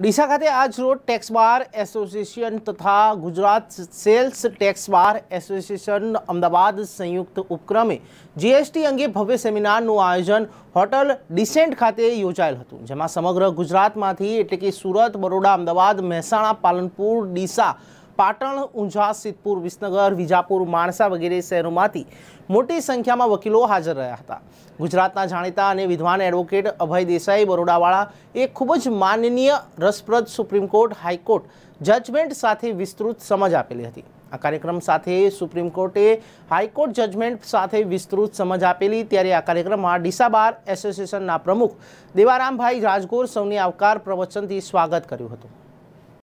ડીસા ખાતે આજ રોજ ટેક્સ બાર એસોસિએશન તથા Gujarat sales tax bar association Ahmedabad સંયુક્ત ઉપક્રમે જીએસટી અંગે ભવ્ય સેમિનારનું આયોજન હોટલ ડિસેન્ટ ખાતે યોજાયેલ હતું જેમાં સમગ્ર ગુજરાતમાંથી એટલે કે સુરત બરોડા અમદાવાદ મહેસાણા પાલનપુર ડીસા પાટણ ઊંઝા સિદ્ધપુર વિસનગર વિજાપુર માણસા વગેરે શહેરોમાંથી મોટી સંખ્યામાં વકીલો હાજર રહ્યા હતા ગુજરાતના જાણીતા અને વિદ્વાન એડવોકેટ અભય દેસાઈ બરોડાવાળા એ ખૂબ જ માનનીય રસપ્રદ સુપ્રીમ કોર્ટ હાઈકોર્ટ જજમેન્ટ સાથે વિસ્તૃત સમજ આપેલી હતી આ કાર્યક્રમ સાથે સુપ્રીમ કોર્ટે હાઈકોર્ટ જજમેન્ટ સાથે વિસ્તૃત સમજ આપેલી ત્યારે આ કાર્યક્રમમાં ડીસા બાર એસોસિએશનના પ્રમુખ દેવારામભાઈ રાજગોર સૌની આવકાર પ્રવચનથી સ્વાગત કર્યું હતું